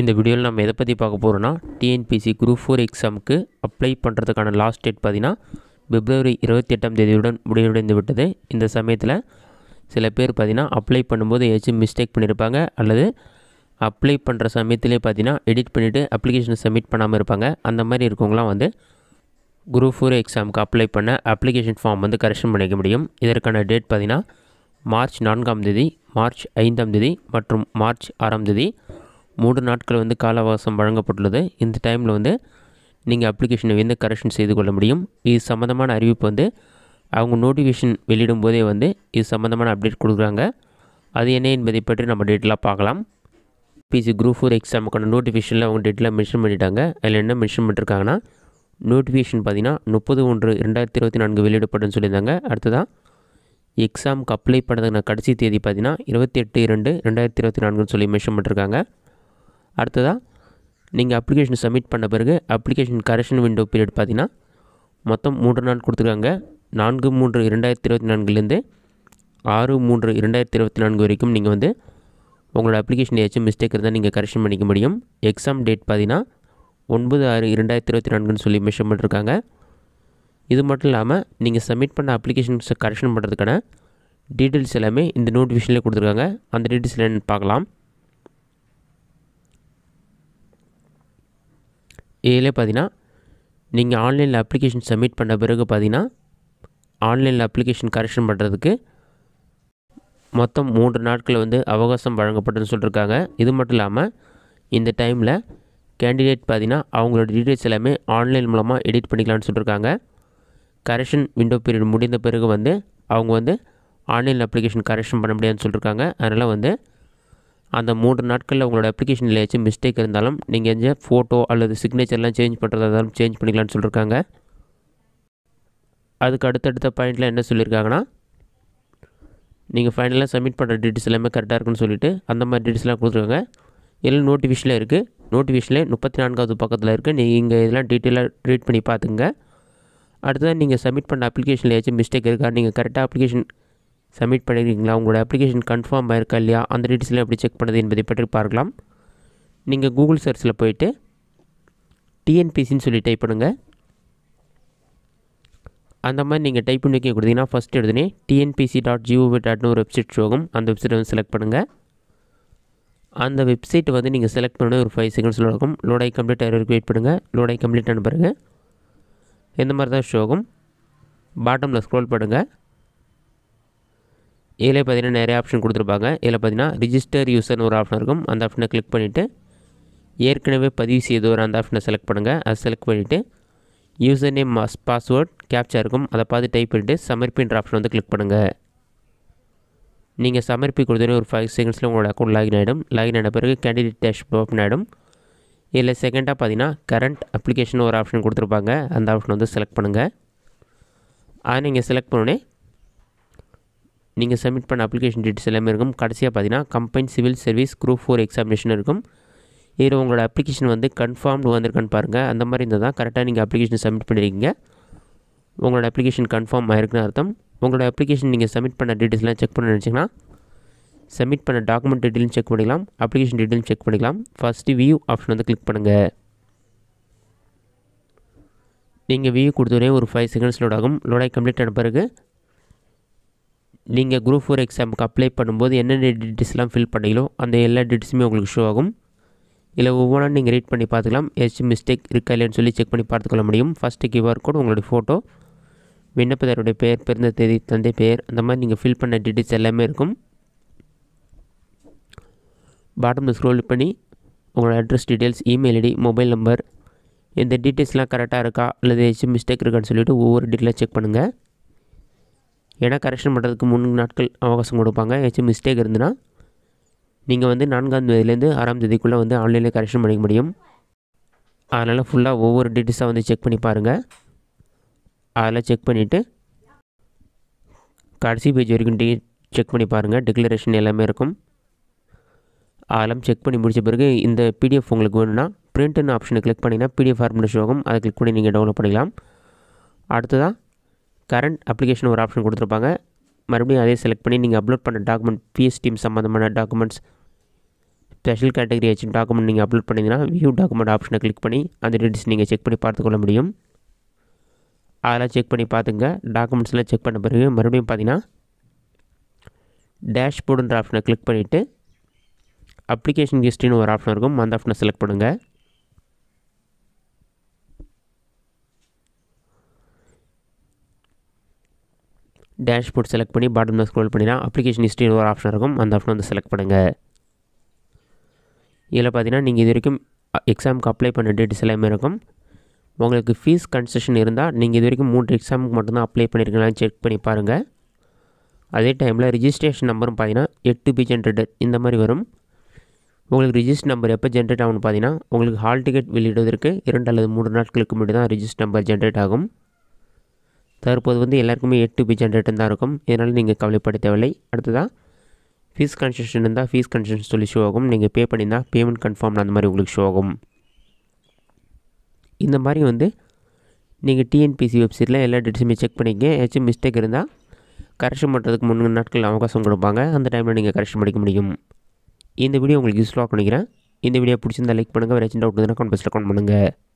இந்த வீடியோவில் நம்ம எதை பற்றி பார்க்க போகிறோன்னா டிஎன்பிசி குரூப் ஃபோர் எக்ஸாமுக்கு அப்ளை பண்ணுறதுக்கான லாஸ்ட் டேட் பார்த்திங்கன்னா பிப்ரவரி இருபத்தி எட்டாம் தேதியுடன் முடிவடைந்து விட்டது இந்த சமயத்தில் சில பேர் பார்த்திங்கன்னா அப்ளை பண்ணும்போது ஏதாச்சும் மிஸ்டேக் பண்ணியிருப்பாங்க அல்லது அப்ளை பண்ணுற சமயத்திலே பார்த்திங்கன்னா எடிட் பண்ணிவிட்டு அப்ளிகேஷனை சப்மிட் பண்ணாமல் இருப்பாங்க அந்த மாதிரி இருக்கவங்களாம் வந்து குரூப் ஃபோர் எக்ஸாமுக்கு அப்ளை பண்ண அப்ளிகேஷன் ஃபார்ம் வந்து கரெக்ஷன் பண்ணிக்க முடியும் இதற்கான டேட் பார்த்திங்கன்னா மார்ச் நான்காம் தேதி மார்ச் ஐந்தாம் தேதி மற்றும் மார்ச் ஆறாம் தேதி மூன்று நாட்கள் வந்து கால அவகாசம் வழங்கப்பட்டுள்ளது இந்த டைமில் வந்து நீங்கள் அப்ளிகேஷனை வந்து கரெக்ஷன் செய்து கொள்ள முடியும் இது சம்மந்தமான அறிவிப்பு வந்து அவங்க நோட்டிஃபிகேஷன் வெளியிடும் போதே வந்து இது சம்மந்தமான அப்டேட் கொடுக்குறாங்க அது என்ன என்பதை பற்றி நம்ம டேட்டெலாம் பார்க்கலாம் பிசி குரூப் ஃபோர் எக்ஸாமுக்கான நோட்டிஃபிகேஷனில் அவங்க டேட்டெலாம் மென்ஷன் பண்ணிட்டாங்க அதில் என்ன மென்ஷன் பண்ணிருக்காங்கன்னா நோட்டிஃபிகேஷன் பார்த்திங்கன்னா முப்பது ஒன்று ரெண்டாயிரத்தி இருபத்தி நான்கு வெளியிடப்படும் சொல்லியிருந்தாங்க அடுத்ததாக எக்ஸாமுக்கு அப்ளை பண்ணதுக்கான கடைசி தேதி பார்த்திங்கன்னா இருபத்தி எட்டு இரண்டு ரெண்டாயிரத்தி இருபத்தி நான்குன்னு சொல்லி மென்ஷன் பண்ணிருக்காங்க அடுத்ததாக நீங்கள் அப்ளிகேஷன் சப்மிட் பண்ண பிறகு அப்ளிகேஷன் கரெக்ஷன் விண்டோ பீரியட் பார்த்தீங்கன்னா மொத்தம் மூன்று நாள் கொடுத்துருக்காங்க நான்கு மூன்று இரண்டாயிரத்தி இருபத்தி நான்குலேருந்து ஆறு மூன்று இரண்டாயிரத்தி இருபத்தி நான்கு வரைக்கும் நீங்கள் வந்து உங்களோட அப்ளிகேஷன் ஏதாச்சும் மிஸ்டேக் இருந்தால் நீங்கள் கரெக்ஷன் பண்ணிக்க முடியும் எக்ஸாம் டேட் பார்த்தீங்கன்னா ஒன்பது ஆறு இரண்டாயிரத்தி இருபத்தி நான்குன்னு சொல்லி மிஷன் பண்ணிருக்காங்க இது மட்டும் இல்லாமல் நீங்கள் சப்மிட் பண்ண அப்ளிகேஷன்ஸை கரெக்ஷன் பண்ணுறதுக்கான டீட்டெயில்ஸ் எல்லாமே இந்த நோட்டிஃபிகேஷனில் கொடுத்துருக்காங்க அந்த டீட்டெயில்ஸ் என்னென்னு பார்க்கலாம் இதிலே பார்த்தீங்கன்னா நீங்கள் ஆன்லைனில் அப்ளிகேஷன் சப்மிட் பண்ண பிறகு பார்த்தீங்கன்னா ஆன்லைனில் அப்ளிகேஷன் கரெக்ஷன் பண்ணுறதுக்கு மொத்தம் மூன்று நாட்கள் வந்து அவகாசம் வழங்கப்பட்டதுன்னு சொல்லியிருக்காங்க இது மட்டும் இல்லாமல் இந்த டைமில் கேண்டிடேட் பார்த்தீங்கன்னா அவங்களோட டீட்டெயில்ஸ் எல்லாமே ஆன்லைன் மூலமாக எடிட் பண்ணிக்கலாம்னு சொல்லியிருக்காங்க கரெக்ஷன் விண்டோ பீரியட் முடிந்த பிறகு வந்து அவங்க வந்து ஆன்லைன் அப்ளிகேஷன் கரெக்ஷன் பண்ண முடியாதுன்னு சொல்லியிருக்காங்க அதனால் வந்து அந்த மூன்று நாட்களில் உங்களோட அப்ளிகேஷனில் ஏதாச்சும் மிஸ்டேக் இருந்தாலும் நீங்கள் எந்த ஃபோட்டோ அல்லது சிக்னேச்சர்லாம் சேஞ்ச் பண்ணுறதா இருந்தாலும் சேஞ்ச் பண்ணிக்கலாம்னு சொல்லியிருக்காங்க அதுக்கு அடுத்தடுத்த பாயிண்டில் என்ன சொல்லியிருக்காங்கன்னா நீங்கள் ஃபைனலாக சப்மிட் பண்ணுற டீட்டெயில்ஸ் எல்லாமே கரெக்டாக இருக்குன்னு சொல்லிவிட்டு அந்த மாதிரி டீட்டெயில்ஸ்லாம் கொடுத்துருக்காங்க எல்லாம் நோட்டிஃபிகேஷனில் இருக்குது நோட்டிஃபிகேஷனில் முப்பத்தி நான்காவது பக்கத்தில் இருக்குது நீங்கள் இதெல்லாம் டீட்டெயிலாக ரீட் பண்ணி பார்த்துங்க அடுத்ததான் நீங்கள் சப்மிட் பண்ண அப்ளிகேஷனில் ஏதாச்சும் மிஸ்டேக் இருக்கா நீங்கள் கரெக்டாக அப்ளிகேஷன் சப்மிட் பண்ணியிருக்கீங்களா உங்களோட அப்ளிகேஷன் கன்ஃபார்ம் ஆயிருக்கா இல்லையா அந்த டீட்டெயில்ஸ்லாம் எப்படி செக் பண்ணுது என்பதை பற்றி பார்க்கலாம் நீங்கள் கூகுள் சர்ச்சில் போயிட்டு டிஎன்பிசின்னு சொல்லி டைப் பண்ணுங்கள் அந்த மாதிரி நீங்கள் டைப் பண்ணி வைக்க கொடுத்தீங்கன்னா ஃபஸ்ட் எடுத்துனே டிஎன்பிசி டாட் ஜிஓவி டாட்னு ஒரு வெப்சைட் ஷோகும் அந்த வெப்சைட்டை வந்து செலக்ட் பண்ணுங்கள் அந்த வெப்சைட் வந்து நீங்கள் செலக்ட் பண்ணணும் ஒரு ஃபைவ் செகண்ட்ஸில் இருக்கும் லோடாய் கம்ப்ளீட் ஆகிறதுக்கு வெயிட் பண்ணுங்கள் லோடை கம்ப்ளீட் பாருங்கள் இந்த மாதிரி தான் ஷோகும் பாட்டமில் ஸ்க்ரோல் பண்ணுங்கள் இதில் பார்த்தீங்கன்னா நிறைய ஆப்ஷன் கொடுத்துருப்பாங்க இதில் பார்த்தீங்கன்னா ரிஜிஸ்டர் யூசர்னு ஒரு ஆப்ஷன் இருக்கும் அந்த ஆப்ஷனை கிளிக் பண்ணிவிட்டு ஏற்கனவே பதிவு செய்தவர் அந்த ஆப்ஷனை செலக்ட் பண்ணுங்கள் அதை செலக்ட் பண்ணிவிட்டு யூசர் நேம் மாஸ் பாஸ்வேர்ட் கேப்சா இருக்கும் அதை பார்த்து டைப் பண்ணிவிட்டு சமர்ப்பின்ற ஆப்ஷன் வந்து கிளிக் பண்ணுங்கள் நீங்கள் சமர்ப்பி கொடுத்தோன்னே ஒரு ஃபைவ் செகண்ட்ஸில் உங்களோட அக்கௌண்ட் லாகின் ஆகிடும் லாகின் ஆன பிறகு கேண்டிடேட் டேஷ் ஓப்பன் ஆகிடும் இதில் செகண்டாக பார்த்தீங்கன்னா கரண்ட் அப்ளிகேஷன் ஒரு ஆப்ஷன் கொடுத்துருப்பாங்க அந்த ஆப்ஷன் வந்து செலக்ட் பண்ணுங்கள் அதை நீங்கள் செலக்ட் பண்ணோடனே நீங்கள் சப்மிட் பண்ண அப்ளிகேஷன் டீட்டெயில்ஸ் எல்லாமே இருக்கும் கடைசியாக பார்த்தீங்கன்னா combine civil service group four examination இருக்கும் இதில் உங்களோட அப்ளிகேஷன் வந்து கன்ஃபார்ம்டு வந்திருக்கான்னு பாருங்கள் அந்த மாதிரி இருந்தால் தான் கரெக்டாக நீங்கள் அப்ளிகேஷன் சப்மிட் பண்ணியிருக்கீங்க உங்களோட அப்ளிகேஷன் கன்ஃபார்ம் ஆயிருக்குன்னு அர்த்தம் உங்களோட அப்ளிகேஷன் நீங்கள் சப்மிட் பண்ண டீட்டெயில்ஸ்லாம் செக் பண்ண நினச்சிங்கன்னா சப்மிட் பண்ண டாக்குமெண்ட் டீட்டெயிலும் செக் பண்ணிக்கலாம் அப்ளிகேஷன் டீட்டெயிலும் செக் பண்ணிக்கலாம் ஃபஸ்ட்டு வியூ ஆப்ஷன் வந்து கிளிக் பண்ணுங்கள் நீங்கள் வியூ கொடுத்தோடனே ஒரு ஃபைவ் செகண்ட்ஸ் லோட் ஆகும் லோடாகி கம்ப்ளீட் ஆன பிறகு நீங்கள் குரூப் ஃபோர் எக்ஸாமுக்கு அப்ளை பண்ணும்போது என்னென்ன டீட்டெயில்ஸ்லாம் ஃபில் பண்ணிக்கலோ அந்த எல்லா டீட்டெயில்ஸுமே உங்களுக்கு ஷோ ஆகும் இல்லை ஒவ்வொன்றா நீங்கள் ரீட் பண்ணி பார்த்துக்கலாம் ஏதாச்சும் மிஸ்டேக் இருக்கா இல்லைன்னு சொல்லி செக் பண்ணி பார்த்துக்கொள்ள முடியும் ஃபஸ்ட்டு கியூஆர் கோட் உங்களுடைய ஃபோட்டோ விண்ணப்பதாருடைய பெயர் பிறந்த தேதி தந்தை பெயர் அந்த மாதிரி நீங்கள் ஃபில் பண்ண டீட்டெயில்ஸ் எல்லாமே இருக்கும் பாட்டமில் ஸ்க்ரோல் பண்ணி உங்களோட address details email ID mobile number இந்த டீட்டெயில்ஸ்லாம் கரெக்டாக இருக்கா அல்லது ஏதாச்சும் மிஸ்டேக் இருக்கான்னு சொல்லிவிட்டு ஒவ்வொரு டீட்டெயிலாக செக் பண்ணுங்கள் ஏன்னா கரெக்ஷன் பண்ணுறதுக்கு மூணு நாட்கள் அவகாசம் கொடுப்பாங்க ஏதாச்சும் மிஸ்டேக் இருந்துன்னா நீங்கள் வந்து நான்காம் தேதியிலேருந்து ஆறாம் தேதிக்குள்ளே வந்து ஆன்லைனில் கரெக்ஷன் பண்ணிக்க முடியும் அதனால் ஃபுல்லாக ஒவ்வொரு டீட்டெயில்ஸாக வந்து செக் பண்ணி பாருங்கள் அதில் செக் பண்ணிவிட்டு கடைசி பேஜ் வரைக்கும் டீ செக் பண்ணி பாருங்கள் டிக்ளரேஷன் எல்லாமே இருக்கும் அதெல்லாம் செக் பண்ணி முடித்த பிறகு இந்த பிடிஎஃப் உங்களுக்கு வேணும்னா பிரிண்ட்னு ஆப்ஷனை கிளிக் பண்ணிங்கன்னா பிடிஎஃப் ஃபார்மேட் ஷோகம் அதை கிளிக் பண்ணி நீங்கள் டவுன்லோட் பண்ணிக்கலாம் அடுத்ததாக கரண்ட் அப்ளிகேஷன் ஒரு ஆப்ஷன் கொடுத்துருப்பாங்க மறுபடியும் அதே செலக்ட் பண்ணி நீங்கள் அப்லோட் பண்ண டாக்குமெண்ட் பிஎஸ் டீம் சம்மந்தமான டாக்குமெண்ட்ஸ் ஸ்பெஷல் கேட்டகரி ஆச்சு டாக்குமெண்ட் நீங்கள் அப்லோட் பண்ணிங்கன்னா வியூ டாக்குமெண்ட் ஆப்ஷனை கிளிக் பண்ணி அந்த டீட்டெயில்ஸ் நீங்கள் செக் பண்ணி பார்த்துக்கொள்ள முடியும் அதெல்லாம் செக் பண்ணி பார்த்துங்க டாக்குமெண்ட்ஸ்லாம் செக் பண்ண பிறகு மறுபடியும் பார்த்தீங்கன்னா டேஷ்போர்டுன்ற ஆப்ஷனை கிளிக் பண்ணிவிட்டு அப்ளிகேஷன் ஹிஸ்ட்ரின்னு ஒரு ஆப்ஷன் இருக்கும் அந்த ஆப்ஷனை செலக்ட் பண்ணுங்கள் டேஷ்போர்ட் செலக்ட் பண்ணி பாட்டம் ஸ்க்ரோல் பண்ணினா அப்ளிகேஷன் ஹிஸ்ட்ரின்னு ஒரு ஆப்ஷன் இருக்கும் அந்த ஆப்ஷன் வந்து செலக்ட் பண்ணுங்கள் இதில் பார்த்தீங்கன்னா நீங்கள் இது வரைக்கும் எக்ஸாமுக்கு அப்ளை பண்ண டேட்ஸ் எல்லாமே இருக்கும் உங்களுக்கு ஃபீஸ் கன்செஷன் இருந்தால் நீங்கள் இது வரைக்கும் மூன்று எக்ஸாமுக்கு மட்டும்தான் அப்ளை பண்ணியிருக்கலாம் செக் பண்ணி பாருங்கள் அதே டைமில் ரிஜிஸ்ட்ரேஷன் நம்பரும் பார்த்தீங்கன்னா எட்டு பி ஜென்ரேட்டர் இந்த மாதிரி வரும் உங்களுக்கு ரிஜிஸ்டர் நம்பர் எப்போ ஜென்ரேட் ஆகும்னு பார்த்தீங்கன்னா உங்களுக்கு ஹால் டிக்கெட் வெளியிடுவதற்கு இரண்டு அல்லது மூன்று நாட்களுக்கு முன்னாடி தான் ரிஜிஸ்டர் நம்பர் ஜென்ரேட் ஆகும் தற்போது வந்து எல்லாருக்குமே எட்டு பி ஜென்ரேட்டர் தான் இருக்கும் இதனால் நீங்கள் கவலைப்பட தேவையில்லை அடுத்ததாக ஃபீஸ் கன்செஷன் இருந்தால் ஃபீஸ் கன்செஷன் சொல்லி ஷோ ஆகும் நீங்கள் பே பண்ணியிருந்தால் பேமெண்ட் கன்ஃபார்ம் அந்த மாதிரி உங்களுக்கு ஷோ ஆகும் இந்த மாதிரி வந்து நீங்கள் டிஎன்பிசி வெப்சைட்டில் எல்லா டீட்டெயில்ஸுமே செக் பண்ணிக்கங்க ஏதாச்சும் மிஸ்டேக் இருந்தால் கரெக்ஷன் பண்ணுறதுக்கு மூணு நாட்கள் அவகாசம் கொடுப்பாங்க அந்த டைமில் நீங்கள் கரெக்ஷன் பண்ணிக்க முடியும் இந்த வீடியோ உங்களுக்கு யூஸ்ஃபுல்லாக பண்ணிக்கிறேன் இந்த வீடியோ பிடிச்சிருந்தால் லைக் பண்ணுங்கள் வேறு ஏதாச்சும் டவுட் இருந்தால் கமெண்ட் பாக்ஸில் கமெண்ட் பண்ணுங்கள்